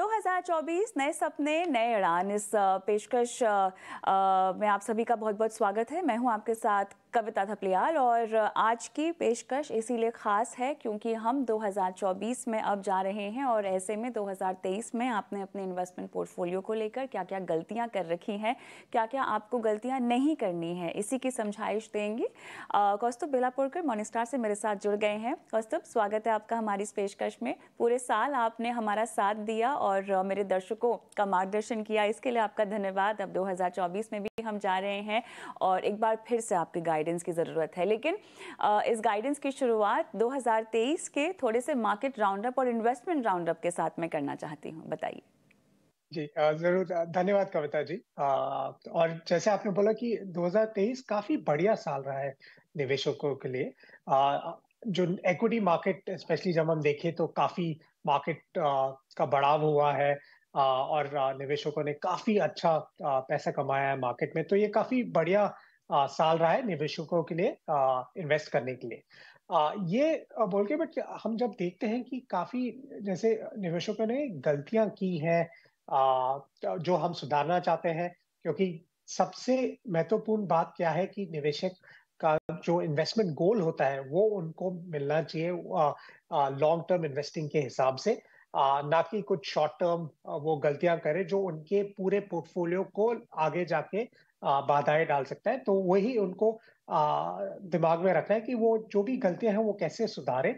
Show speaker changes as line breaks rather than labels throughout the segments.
¿no? 2024 नए सपने नए उड़ान इस पेशकश में आप सभी का बहुत बहुत स्वागत है मैं हूं आपके साथ कविता थपलियाल और आज की पेशकश इसीलिए ख़ास है क्योंकि हम 2024 में अब जा रहे हैं और ऐसे में 2023 में आपने अपने इन्वेस्टमेंट पोर्टफोलियो को लेकर क्या क्या गलतियां कर रखी हैं क्या क्या आपको गलतियां नहीं करनी है इसी की समझाइश देंगी कौस्तुभ बेलापुरकर मोनिस्टार से मेरे साथ जुड़ गए हैं कौस्तुभ स्वागत है आपका हमारी इस पेशकश में पूरे साल आपने हमारा साथ दिया और मेरे दर्शकों का मार्गदर्शन किया इसके लिए आपका धन्यवाद अब 2024 में भी हम जा रहे हैं और एक बार फिर से आपके गाइडेंस की ज़रूरत है लेकिन इस गाइडेंस की शुरुआत 2023 के थोड़े से मार्केट राउंडअप और इन्वेस्टमेंट राउंडअप के साथ में करना चाहती हूँ बताइए
जी जरूर धन्यवाद कविता जी और जैसे आपने बोला कि 2023 काफी बढ़िया साल रहा है निवेशकों के लिए जो एक्विटी मार्केट स्पेशली जब हम देखें तो काफी मार्केट का बढ़ाव हुआ है और निवेशकों ने काफी अच्छा पैसा कमाया है मार्केट में तो ये काफी बढ़िया साल रहा है निवेशकों के लिए इन्वेस्ट करने के लिए ये बोल के बट हम जब देखते हैं कि काफी जैसे निवेशकों ने गलतियां की हैं तो जो हम सुधारना चाहते हैं क्योंकि सबसे महत्वपूर्ण बात क्या है कि निवेशक का जो इन्वेस्टमेंट गोल होता है वो उनको मिलना चाहिए लॉन्ग टर्म इन्वेस्टिंग के हिसाब से आ, ना कि कुछ शॉर्ट टर्म वो गलतियां करे जो उनके पूरे पोर्टफोलियो को आगे जाके बाधाएं डाल सकता है तो वही उनको आ, दिमाग में रखना है कि वो जो भी गलतियां हैं वो कैसे सुधारें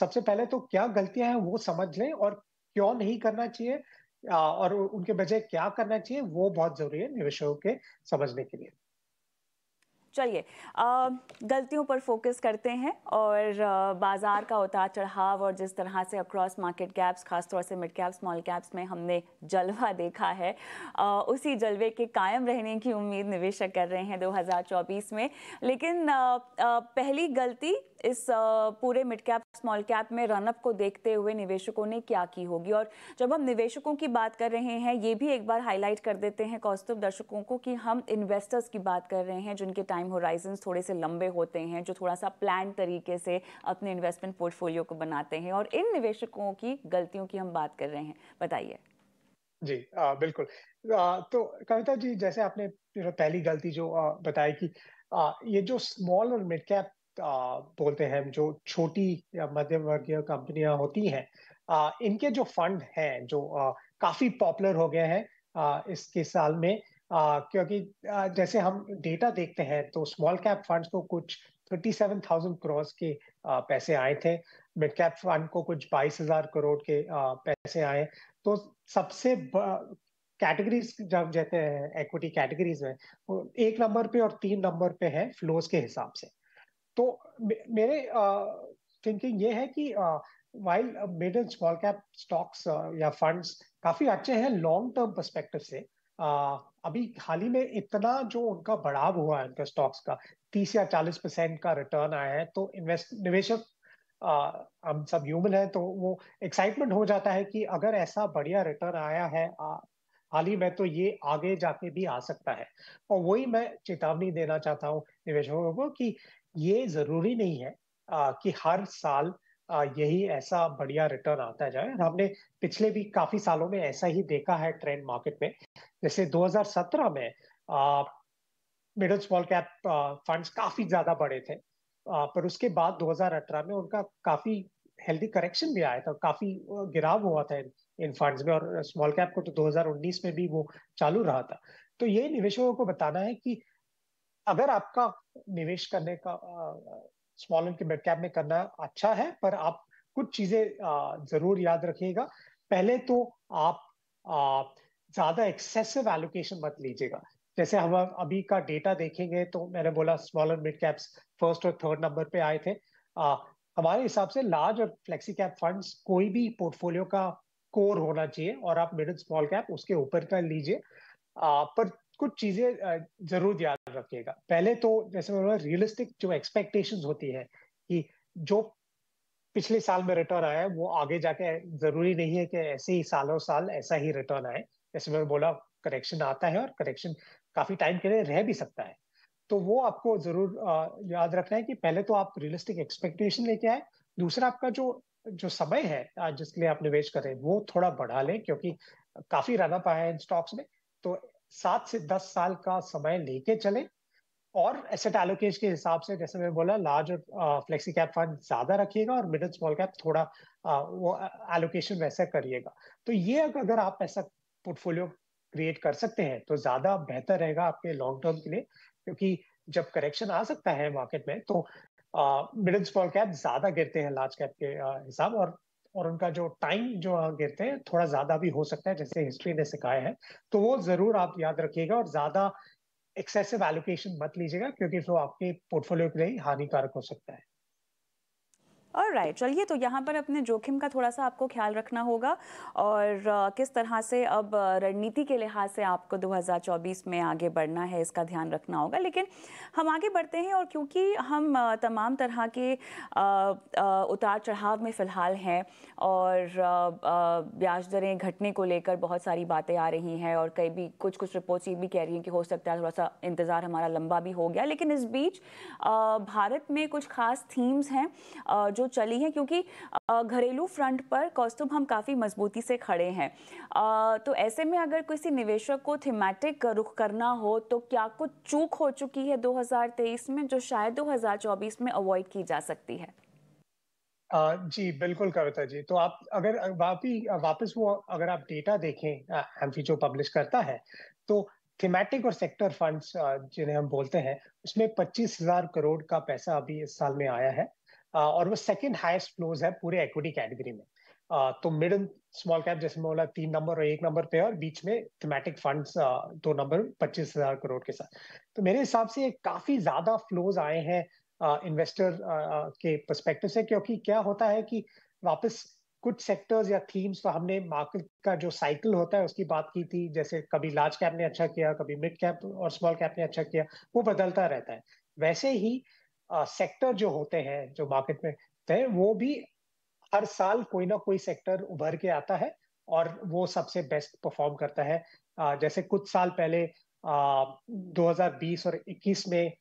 सबसे पहले तो क्या गलतियां हैं वो समझ लें और क्यों नहीं करना चाहिए और उनके बजाय क्या करना चाहिए वो बहुत जरूरी है निवेशकों के समझने के लिए
चलिए गलतियों पर फोकस करते हैं और बाज़ार का उतार चढ़ाव और जिस तरह से अक्रॉस मार्केट कैप्स खासतौर से मिड कैप स्मॉल कैप्स में हमने जलवा देखा है उसी जलवे के कायम रहने की उम्मीद निवेशक कर रहे हैं 2024 में लेकिन पहली गलती इस पूरे मिड कैप स्मॉल कैप में रनअप को देखते हुए निवेशकों ने क्या की होगी और जब हम निवेशकों की बात कर रहे हैं ये भी एक बार हाईलाइट कर देते हैं कौस्तुभ दर्शकों को कि हम इन्वेस्टर्स की बात कर रहे हैं जिनके टाइम होराइजन थोड़े से लंबे होते हैं जो थोड़ा सा प्लान तरीके से अपने इन्वेस्टमेंट पोर्टफोलियो को बनाते हैं और इन निवेशकों की गलतियों की हम बात कर रहे हैं बताइए
जी आ, बिल्कुल आ, तो कविता जी जैसे आपने पहली गलती जो बताई कि आ, ये जो स्मॉल और मिड कैप बोलते हैं जो छोटी या मध्यम वर्गीय कंपनियां होती हैं इनके जो फंड हैं जो काफी पॉपुलर हो गए हैं इसके साल में क्योंकि जैसे हम डेटा देखते हैं तो स्मॉल कैप फंड्स को कुछ 37,000 करोड़ के पैसे आए थे मिड कैप फंड को कुछ 22,000 करोड़ के पैसे आए तो सबसे कैटेगरीज जब जैसे एक्विटी कैटेगरीज में तो एक नंबर पे और तीन नंबर पे है फ्लोज के हिसाब से तो मेरे थिंकिंग ये है कि while mid and small cap stocks या फंड्स काफी अच्छे हैं लॉन्ग टर्म परस्पेक्टिव से Uh, अभी हाल ही में इतना जो उनका बढ़ाव हुआ है उनका स्टॉक्स का तीस या चालीस परसेंट का रिटर्न आया है तो इन्वेस्ट निवेशक Uh, हम सब ह्यूमन है तो वो एक्साइटमेंट हो जाता है कि अगर ऐसा बढ़िया रिटर्न आया है हाल ही में तो ये आगे जाके भी आ सकता है और वही मैं चेतावनी देना चाहता हूँ निवेशकों को कि ये जरूरी नहीं है आ, कि हर साल आ, यही ऐसा बढ़िया रिटर्न आता जाए हमने पिछले भी काफी सालों में ऐसा ही देखा है ट्रेंड मार्केट में जैसे 2017 में मिडल स्मॉल कैप फंड्स काफी ज्यादा बढ़े थे आ, पर उसके बाद 2018 में उनका काफी हेल्दी करेक्शन भी आया था काफी गिराव हुआ था इन फंड्स में और स्मॉल कैप को तो 2019 में भी वो चालू रहा था तो ये निवेशकों को बताना है कि अगर आपका निवेश करने का स्मॉल एंड मिड कैप में करना अच्छा है पर आप कुछ चीजें जरूर याद रखिएगा पहले तो आप ज्यादा एक्सेसिव एलोकेशन मत लीजिएगा जैसे हम अभी का डेटा देखेंगे तो मैंने बोला small and mid caps first और थर्ड नंबर पे आए थे आ, हमारे हिसाब से लार्ज और फ्लेक्सी कैप फंड्स कोई भी पोर्टफोलियो का कोर होना चाहिए और आप मिडिल स्मॉल कैप उसके ऊपर का लीजिए पर कुछ चीजें जरूर याद रखिएगा पहले तो जैसे मैं रियलिस्टिक जो एक्सपेक्टेशन होती है कि जो पिछले साल में रिटर्न आया वो आगे जाके जरूरी नहीं है कि ऐसे ही सालों साल ऐसा ही रिटर्न आए जैसे मैंने बोला करेक्शन आता है और करेक्शन काफी टाइम के लिए रह भी सकता है तो वो आपको जरूर याद रखना है कि पहले तो आप रियलिस्टिक एक्सपेक्टेशन लेके आए दूसरा आपका जो जो समय है जिसके लिए आप निवेश करें वो थोड़ा बढ़ा लें क्योंकि काफी रन अप आया है स्टॉक्स में तो सात से दस साल का समय लेके चले और एसेट एलोकेश के हिसाब से जैसे मैं बोला लार्ज और फ्लेक्सी कैप फंड ज्यादा रखिएगा और मिडिल स्मॉल कैप थोड़ा आ, वो एलोकेशन वैसा करिएगा तो ये अगर आप ऐसा पोर्टफोलियो क्रिएट कर सकते हैं तो ज्यादा बेहतर रहेगा आपके लॉन्ग टर्म के लिए क्योंकि जब करेक्शन आ सकता है मार्केट में तो मिडिल स्मॉल कैप ज्यादा गिरते हैं लार्ज कैप के हिसाब और और उनका जो टाइम जो कहते हैं थोड़ा ज्यादा भी हो सकता है जैसे हिस्ट्री ने सिखाया है तो वो जरूर आप याद रखिएगा और ज्यादा एक्सेसिव एलोकेशन मत लीजिएगा क्योंकि वो आपके पोर्टफोलियो के लिए हानिकारक हो सकता है
और राइट चलिए तो यहाँ पर अपने जोखिम का थोड़ा सा आपको ख्याल रखना होगा और किस तरह से अब रणनीति के लिहाज से आपको 2024 में आगे बढ़ना है इसका ध्यान रखना होगा लेकिन हम आगे बढ़ते हैं और क्योंकि हम तमाम तरह के उतार चढ़ाव में फ़िलहाल हैं और ब्याज दरें घटने को लेकर बहुत सारी बातें आ रही हैं और कई भी कुछ कुछ रिपोर्ट्स ये भी कह रही हैं कि हो सकता है थोड़ा सा इंतज़ार हमारा लंबा भी हो गया लेकिन इस बीच भारत में कुछ खास थीम्स हैं जो जो चली हैं क्योंकि घरेलू फ्रंट पर कौस्तुभ हम काफ़ी मजबूती से खड़े हैं तो ऐसे में अगर किसी निवेशक को थीमेटिक रुख करना हो तो क्या कुछ चूक हो चुकी है 2023 में जो शायद 2024 में अवॉइड की जा सकती है
जी बिल्कुल कविता जी तो आप अगर वापी वापस वो अगर आप डेटा देखें एम्फी जो पब्लिश करता है तो थीमेटिक और सेक्टर फंड्स जिन्हें हम बोलते हैं उसमें 25,000 करोड़ का पैसा अभी इस साल में आया है और वो सेकेंड हाइस्ट फ्लोज है पूरे एक्विटी कैटेगरी में तो मिड एंड स्मॉल कैप जैसे मैं बोला तीन नंबर और एक नंबर पे और बीच में थीमेटिक फंड्स दो नंबर पच्चीस हजार करोड़ के साथ तो मेरे हिसाब से काफी ज्यादा फ्लोज आए हैं इन्वेस्टर के परस्पेक्टिव से क्योंकि क्या होता है कि वापस कुछ सेक्टर्स या थीम्स तो हमने मार्केट का जो साइकिल होता है उसकी बात की थी जैसे कभी लार्ज कैप ने अच्छा किया कभी मिड कैप और स्मॉल कैप ने अच्छा किया वो बदलता रहता है वैसे ही सेक्टर जो होते हैं जो मार्केट में थे वो भी हर साल कोई ना कोई सेक्टर उभर के आता है और वो सबसे बेस्ट परफॉर्म करता है आ, जैसे कुछ साल पहले 2020 और 21 में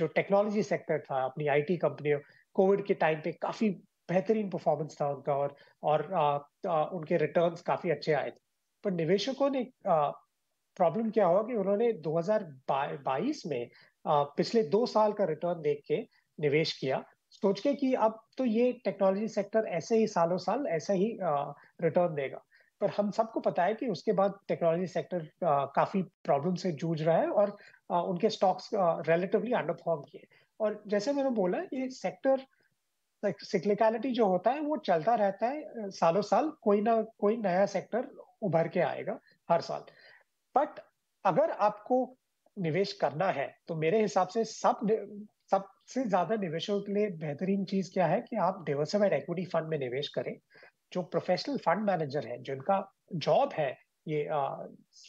जो टेक्नोलॉजी सेक्टर था अपनी आईटी कंपनियों कोविड के टाइम पे काफी बेहतरीन परफॉर्मेंस था उनका और और आ, आ, उनके रिटर्न्स काफी अच्छे आए थे पर निवेशकों ने प्रॉब्लम क्या हुआ कि उन्होंने 2022 में पिछले दो साल का रिटर्न देख के निवेश किया सोच के कि अब तो ये टेक्नोलॉजी सेक्टर ऐसे ही सालों साल ऐसे ही रिटर्न देगा पर हम सबको पता है कि उसके बाद टेक्नोलॉजी सेक्टर काफी प्रॉब्लम से जूझ रहा है और आ, उनके स्टॉक्स रिलेटिवली अंडरफॉर्म किए और जैसे मैंने बोला ये सेक्टर सिक्लिकलिटी जो होता है वो चलता रहता है सालों साल कोई ना कोई नया सेक्टर उभर के आएगा हर साल बट अगर आपको निवेश करना है तो मेरे हिसाब से सब सबसे ज्यादा निवेशों के लिए बेहतरीन चीज क्या है कि आप डिवर्सिफाइड इक्विटी फंड में निवेश करें जो प्रोफेशनल फंड मैनेजर है जिनका जॉब है ये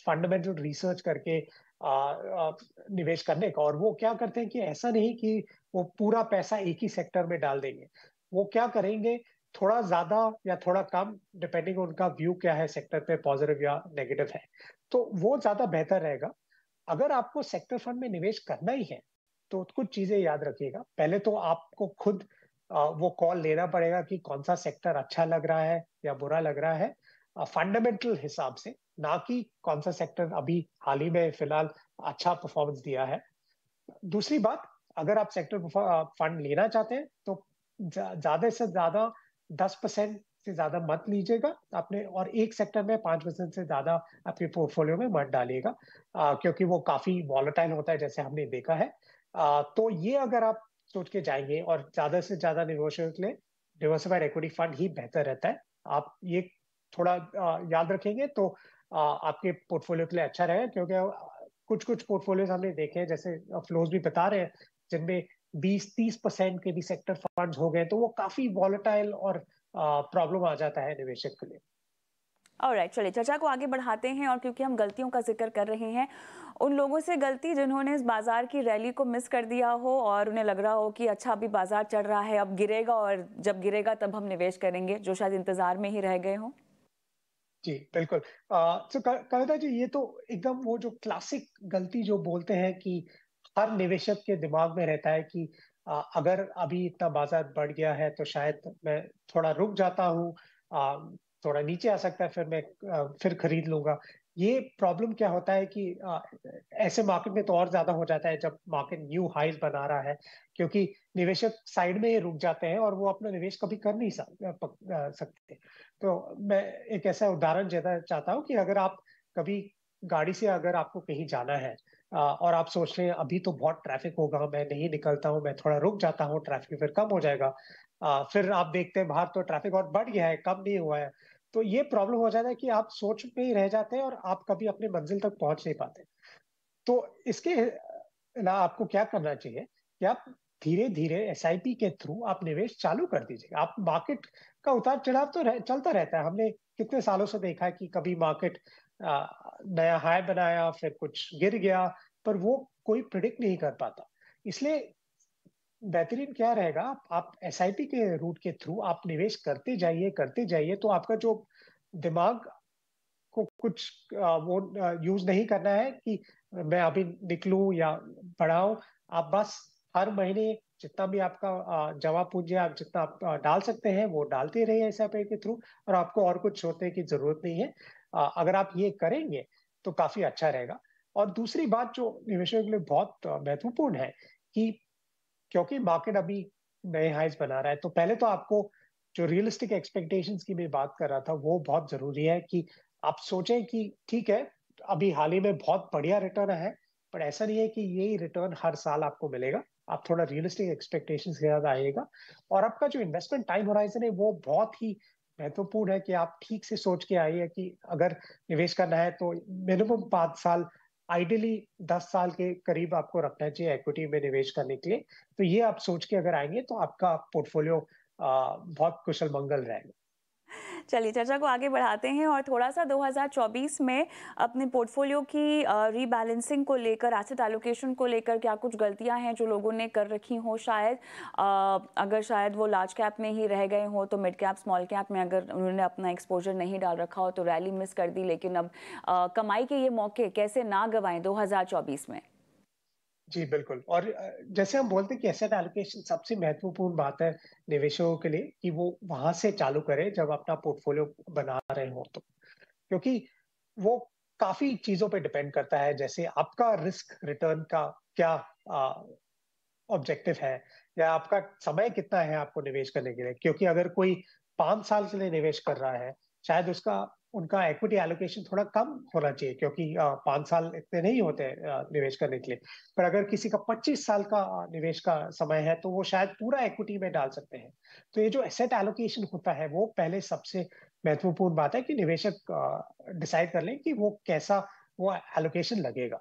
फंडामेंटल uh, रिसर्च करके uh, uh, निवेश करने का और वो क्या करते हैं कि ऐसा नहीं कि वो पूरा पैसा एक ही सेक्टर में डाल देंगे वो क्या करेंगे थोड़ा ज्यादा या थोड़ा कम डिपेंडिंग उनका व्यू क्या है सेक्टर पे पॉजिटिव या नेगेटिव है तो वो ज्यादा बेहतर रहेगा अगर आपको सेक्टर फंड में निवेश करना ही है तो कुछ चीजें याद रखिएगा पहले तो आपको खुद वो कॉल लेना पड़ेगा कि कौन सा सेक्टर अच्छा लग रहा है या बुरा लग रहा है फंडामेंटल हिसाब से ना कि कौन सा सेक्टर अभी हाल ही में फिलहाल अच्छा परफॉर्मेंस दिया है दूसरी बात अगर आप सेक्टर फंड लेना चाहते हैं तो ज्यादा से ज्यादा दस परसेंट से ज्यादा मत लीजिएगा आपने और एक सेक्टर में पांच परसेंट से ज्यादा आपके पोर्टफोलियो में मत डालिएगा क्योंकि वो काफी वॉलोटाइल होता है जैसे हमने देखा है आ, तो ये अगर आप सोच के जाएंगे और ज्यादा से ज्यादा निवेशकों के लिए डिवर्सिफाइड इक्विटी फंड ही बेहतर रहता है आप ये थोड़ा आ, याद रखेंगे तो आ, आपके पोर्टफोलियो के लिए अच्छा रहेगा क्योंकि कुछ कुछ पोर्टफोलियो हमने देखे हैं जैसे फ्लोज भी बता रहे हैं जिनमें 20-30 परसेंट के भी सेक्टर फंड्स हो गए तो वो काफी वॉलेटाइल और प्रॉब्लम आ जाता है निवेशक के लिए
और राइट चलिए चर्चा को आगे बढ़ाते हैं और क्योंकि हम गलतियों का जिक्र कर रहे हैं उन लोगों से गलती जिन्होंने इस बाज़ार की रैली को मिस कर दिया हो और उन्हें लग रहा हो कि अच्छा अभी बाज़ार चढ़ रहा है अब गिरेगा और जब गिरेगा तब हम निवेश करेंगे जो शायद इंतज़ार में ही रह गए हों
जी बिल्कुल तो कविता जी ये तो एकदम वो जो क्लासिक गलती जो बोलते हैं कि हर निवेशक के दिमाग में रहता है कि अगर अभी इतना बाजार बढ़ गया है तो शायद मैं थोड़ा रुक जाता हूँ थोड़ा नीचे आ सकता है फिर मैं फिर खरीद लूंगा ये प्रॉब्लम क्या होता है कि ऐसे मार्केट में तो और ज्यादा हो जाता है जब मार्केट न्यू हाइज बना रहा है क्योंकि निवेशक साइड में ही रुक जाते हैं और वो अपना निवेश कभी कर नहीं सकते तो मैं एक ऐसा उदाहरण देना चाहता हूँ कि अगर आप कभी गाड़ी से अगर आपको कहीं जाना है और आप सोच रहे हैं अभी तो बहुत ट्रैफिक होगा मैं नहीं निकलता हूँ मैं थोड़ा रुक जाता हूँ ट्रैफिक फिर कम हो जाएगा आ, फिर आप देखते हैं बाहर तो ट्रैफिक और बढ़ गया है कम नहीं हुआ है तो ये प्रॉब्लम हो जाता है कि आप सोच में ही रह जाते हैं और आप कभी अपने मंजिल तक पहुंच नहीं पाते तो इसके ना आपको क्या करना चाहिए कि आप धीरे धीरे एस के थ्रू आप निवेश चालू कर दीजिए आप मार्केट का उतार चढ़ाव तो रह, चलता रहता है हमने कितने सालों से देखा है कि कभी मार्केट नया हाई बनाया फिर कुछ गिर गया पर वो कोई प्रिडिक्ट नहीं कर पाता इसलिए बेहतरीन क्या रहेगा आप एस के रूट के थ्रू आप निवेश करते जाइए करते जाइए तो आपका जो दिमाग को कुछ वो यूज नहीं करना है कि मैं अभी निकलू या पढ़ाऊ आप बस हर महीने जितना भी आपका जमा पूंजी आप जितना आप डाल सकते हैं वो डालते रहिए एस के थ्रू और आपको और कुछ सोचने की जरूरत नहीं है अगर आप ये करेंगे तो काफी अच्छा रहेगा और दूसरी बात जो निवेशकों के लिए बहुत महत्वपूर्ण है कि क्योंकि मार्केट अभी नए हाइज बना रहा है तो पहले तो आपको जो रियलिस्टिक एक्सपेक्टेशन की मैं बात कर रहा था वो बहुत जरूरी है कि आप सोचें कि ठीक है अभी हाल ही में बहुत बढ़िया रिटर्न है पर ऐसा नहीं है कि यही रिटर्न हर साल आपको मिलेगा आप थोड़ा रियलिस्टिक एक्सपेक्टेशंस के साथ आइएगा और आपका जो इन्वेस्टमेंट टाइम होराइजन है वो बहुत ही महत्वपूर्ण है कि आप ठीक से सोच के आइए कि अगर निवेश करना है तो मिनिमम पाँच साल आइडियली दस साल के करीब आपको रखना चाहिए इक्विटी में निवेश करने के लिए तो ये आप सोच के अगर आएंगे तो आपका पोर्टफोलियो बहुत कुशल मंगल रहेगा
चलिए चर्चा को आगे बढ़ाते हैं और थोड़ा सा 2024 में अपने पोर्टफोलियो की रीबैलेंसिंग को लेकर एसेट एलोकेशन को लेकर क्या कुछ गलतियां हैं जो लोगों ने कर रखी हो शायद आ, अगर शायद वो लार्ज कैप में ही रह गए हो तो मिड कैप स्मॉल कैप में अगर उन्होंने अपना एक्सपोजर नहीं डाल रखा हो तो रैली मिस कर दी लेकिन अब आ, कमाई के ये मौके कैसे ना गंवाएं दो में
जी बिल्कुल और जैसे हम बोलते हैं कि एसेट एलोकेशन सबसे महत्वपूर्ण बात है निवेशकों के लिए कि वो वहां से चालू करें जब अपना पोर्टफोलियो बना रहे हो तो क्योंकि वो काफी चीजों पे डिपेंड करता है जैसे आपका रिस्क रिटर्न का क्या ऑब्जेक्टिव है या आपका समय कितना है आपको निवेश करने के लिए क्योंकि अगर कोई पांच साल के लिए निवेश कर रहा है शायद उसका उनका एक्विटी एलोकेशन थोड़ा कम होना चाहिए क्योंकि पांच साल इतने नहीं होते निवेश करने के लिए पर अगर किसी का पच्चीस साल का निवेश का समय है तो वो शायद पूरा एक्विटी में डाल सकते हैं तो ये जो एसेट एलोकेशन होता है वो पहले सबसे महत्वपूर्ण बात है कि निवेशक डिसाइड कर लें कि वो कैसा वो एलोकेशन लगेगा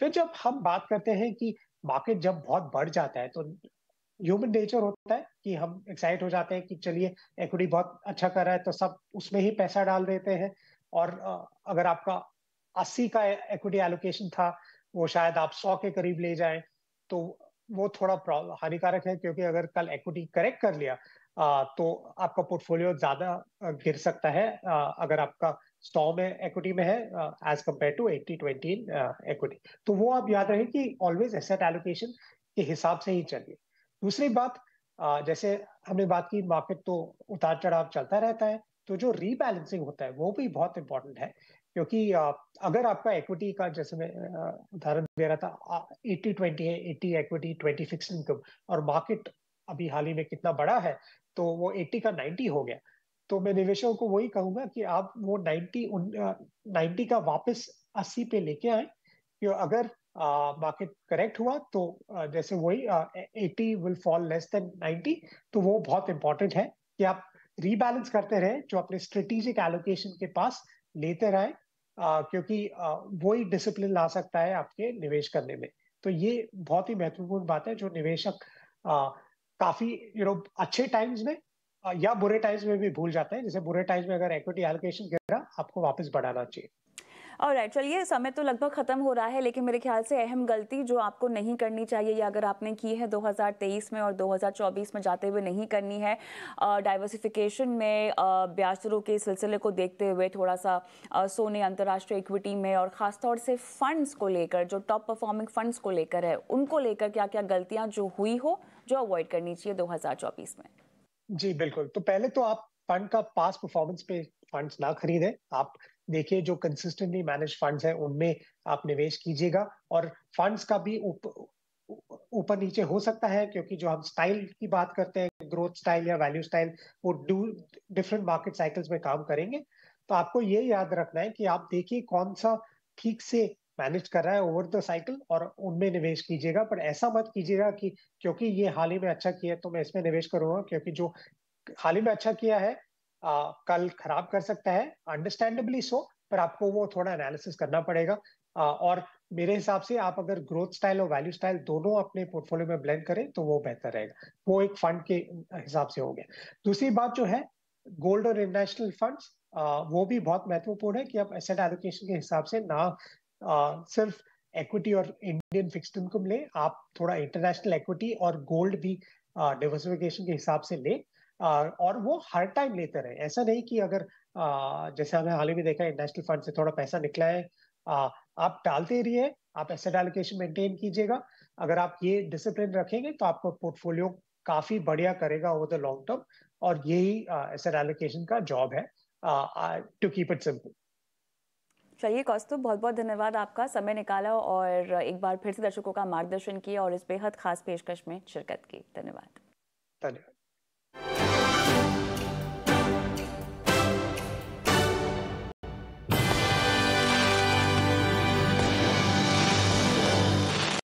फिर जब हम बात करते हैं कि मार्केट जब बहुत बढ़ जाता है तो ह्यूमन नेचर होता है कि हम एक्साइट हो जाते हैं कि चलिए एक्विटी बहुत अच्छा कर रहा है तो सब उसमें ही पैसा डाल देते हैं और अगर आपका अस्सी का एक्विटी एलोकेशन था वो शायद आप सौ के करीब ले जाए तो वो थोड़ा हानिकारक है क्योंकि अगर कल एक्विटी करेक्ट कर लिया तो आपका पोर्टफोलियो ज्यादा गिर सकता है अगर आपका सौ में एक्विटी में है as compare to eighty twenty equity तो वो आप याद रहे कि ऑलवेज एसेट एलोकेशन के हिसाब से ही चलिए दूसरी बात जैसे हमने बात की मार्केट तो उतार चढ़ाव चलता रहता है तो जो रीबैलेंसिंग होता है वो भी बहुत इंपॉर्टेंट है क्योंकि अगर आपका इक्विटी का जैसे मैं उदाहरण दे रहा था एट्टी ट्वेंटी है eighty equity twenty fix income और मार्केट अभी हाल ही में कितना बड़ा है तो वो एट्टी का नाइन्टी हो गया तो मैं निवेशकों को वही कहूंगा कि आप वो नाइन्टी नाइन्टी का वापस अस्सी पे लेके आए कि अगर मार्केट uh, करेक्ट हुआ तो uh, जैसे वही eighty will fall less than ninety तो वो बहुत इंपॉर्टेंट है कि आप रीबैलेंस करते रहे जो अपने स्ट्रेटेजिक एलोकेशन के पास लेते रहे uh, क्योंकि वही डिसिप्लिन ला सकता है आपके निवेश करने में तो ये बहुत ही महत्वपूर्ण बात है जो निवेशक काफी यू नो अच्छे टाइम्स में या बुरे टाइम्स में भी भूल जाते हैं जैसे बुरे टाइम्स में अगर एक्विटी एलोकेशन गिरा आपको वापस बढ़ाना चाहिए
और राइट चलिए समय तो लगभग ख़त्म हो रहा है लेकिन मेरे ख्याल से अहम गलती जो आपको नहीं करनी चाहिए या अगर आपने की है 2023 में और 2024 में जाते हुए नहीं करनी है डाइवर्सिफिकेशन में ब्याज दरों के सिलसिले को देखते हुए थोड़ा सा सोने अंतर्राष्ट्रीय इक्विटी में और ख़ासतौर से फंड्स को लेकर जो टॉप परफॉर्मिंग फंड्स को लेकर है उनको लेकर क्या क्या गलतियाँ जो हुई हो जो अवॉइड करनी चाहिए दो में
जी बिल्कुल तो पहले तो आप फंड का पास परफॉर्मेंस पे फंड्स ना खरीदें आप देखिए जो कंसिस्टेंटली मैनेज फंड्स हैं उनमें आप निवेश कीजिएगा और फंड्स का भी ऊपर नीचे हो सकता है क्योंकि जो हम स्टाइल की बात करते हैं ग्रोथ स्टाइल या वैल्यू स्टाइल वो डू डिफरेंट मार्केट साइकिल्स में काम करेंगे तो आपको ये याद रखना है कि आप देखिए कौन सा ठीक से मैनेज कर रहा है ओवर द साइकिल और उनमें निवेश कीजिएगा पर ऐसा मत कीजिएगा कि क्योंकि ये हाल ही में अच्छा किया है तो मैं इसमें निवेश करूंगा क्योंकि जो हाल ही में अच्छा किया है आ, कल खराब कर सकता है अंडरस्टैंडेबली सो पर आपको वो थोड़ा एनालिसिस करना पड़ेगा आ, और मेरे हिसाब से आप अगर ग्रोथ स्टाइल और वैल्यू स्टाइल दोनों अपने पोर्टफोलियो में ब्लेंड करें तो वो बेहतर रहेगा वो एक फंड के हिसाब से हो गया दूसरी बात जो है गोल्ड और इंटरनेशनल फंड वो भी बहुत महत्वपूर्ण है कि आप एसेट एलोकेशन के हिसाब से ना आ, सिर्फ एक्विटी और इंडियन फिक्स्ड इनकम ले आप थोड़ा इंटरनेशनल एक्विटी और गोल्ड भी डिवर्सिफिकेशन के हिसाब से लें और वो हर टाइम लेते रहे ऐसा नहीं कि अगर जैसे हमने हाल ही में देखा इंडस्ट्रियल फंड से थोड़ा पैसा निकला है आप डालते रहिए आप एसेट एलोकेशन मेंटेन कीजिएगा अगर आप ये डिसिप्लिन रखेंगे तो आपका पोर्टफोलियो काफी बढ़िया करेगा ओवर द लॉन्ग टर्म और यही एसेट एलोकेशन का जॉब है टू कीप इट सिंपल
चलिए कौस्तु बहुत बहुत धन्यवाद आपका समय निकाला और एक बार फिर से दर्शकों का मार्गदर्शन किया और इस बेहद खास पेशकश में शिरकत की धन्यवाद धन्यवाद